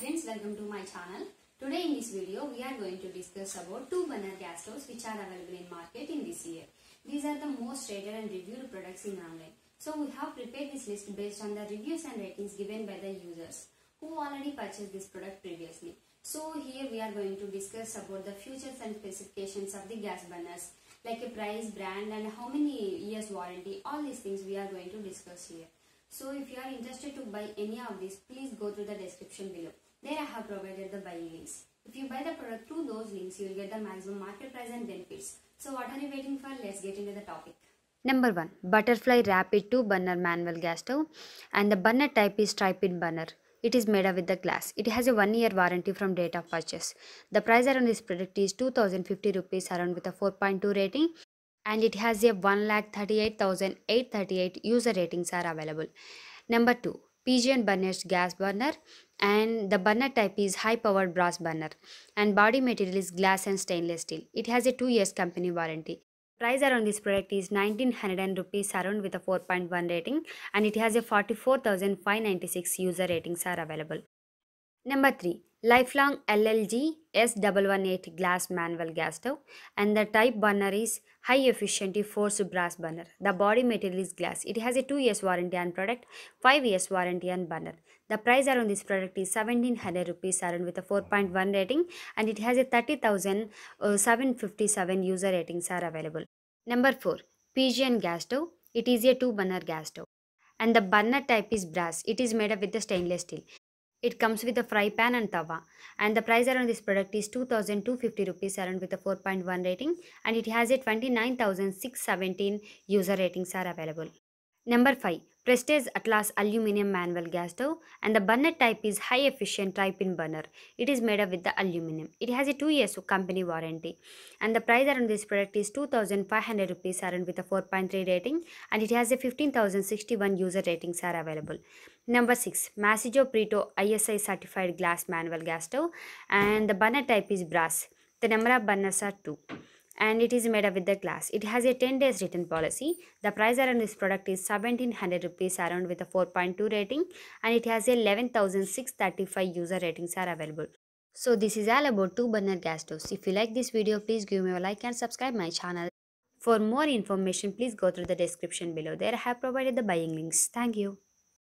friends, welcome to my channel. Today in this video, we are going to discuss about two burner gas stoves which are available in market in this year. These are the most rated and reviewed products in online. So we have prepared this list based on the reviews and ratings given by the users who already purchased this product previously. So here we are going to discuss about the features and specifications of the gas burners like a price, brand and how many years warranty, all these things we are going to discuss here. So if you are interested to buy any of these, please go to the description below. There I have provided the buying links. If you buy the product through those links, you will get the maximum market price and benefits. So what are you waiting for? Let's get into the topic. Number 1. Butterfly Rapid 2 Burner Manual Gas Stove and the burner type is Tripin Burner. It is made up with the glass. It has a 1 year warranty from date of purchase. The price around this product is 2050 rupees around with a 4.2 rating and it has a 1,38,838 user ratings are available. Number 2 pigeon burnished gas burner and the burner type is high powered brass burner and body material is glass and stainless steel. It has a 2 years company warranty. Price around this product is 1900 rupees around with a 4.1 rating and it has a 44596 user ratings are available. Number 3. Lifelong LLG S118 glass manual gas stove and the type burner is high efficiency force brass burner. The body material is glass. It has a 2 years warranty on product, 5 years warranty on burner. The price around this product is 1700 rupees around with a 4.1 rating and it has a 30,757 uh, user ratings are available. Number 4. Pigeon gas stove. It is a 2 burner gas stove and the burner type is brass. It is made up with the stainless steel. It comes with a fry pan and tawa. And the price around this product is 2250 rupees around with a 4.1 rating and it has a 29617 user ratings are available. Number 5. Prestige Atlas Aluminium Manual Gas Stove and the burner type is high efficient type in burner. It is made up with the aluminium. It has a 2 years company warranty and the price around this product is 2500 rupees around with a 4.3 rating and it has a 15061 user ratings are available. Number 6. Masijo Preto ISI certified glass manual gas stove and the burner type is brass. The number of burners are 2 and it is made up with the glass. It has a 10 days return policy. The price around this product is 1700 rupees around with a 4.2 rating and it has 11635 user ratings are available. So this is all about 2 burner gas stoves. If you like this video please give me a like and subscribe my channel. For more information please go through the description below. There I have provided the buying links. Thank you.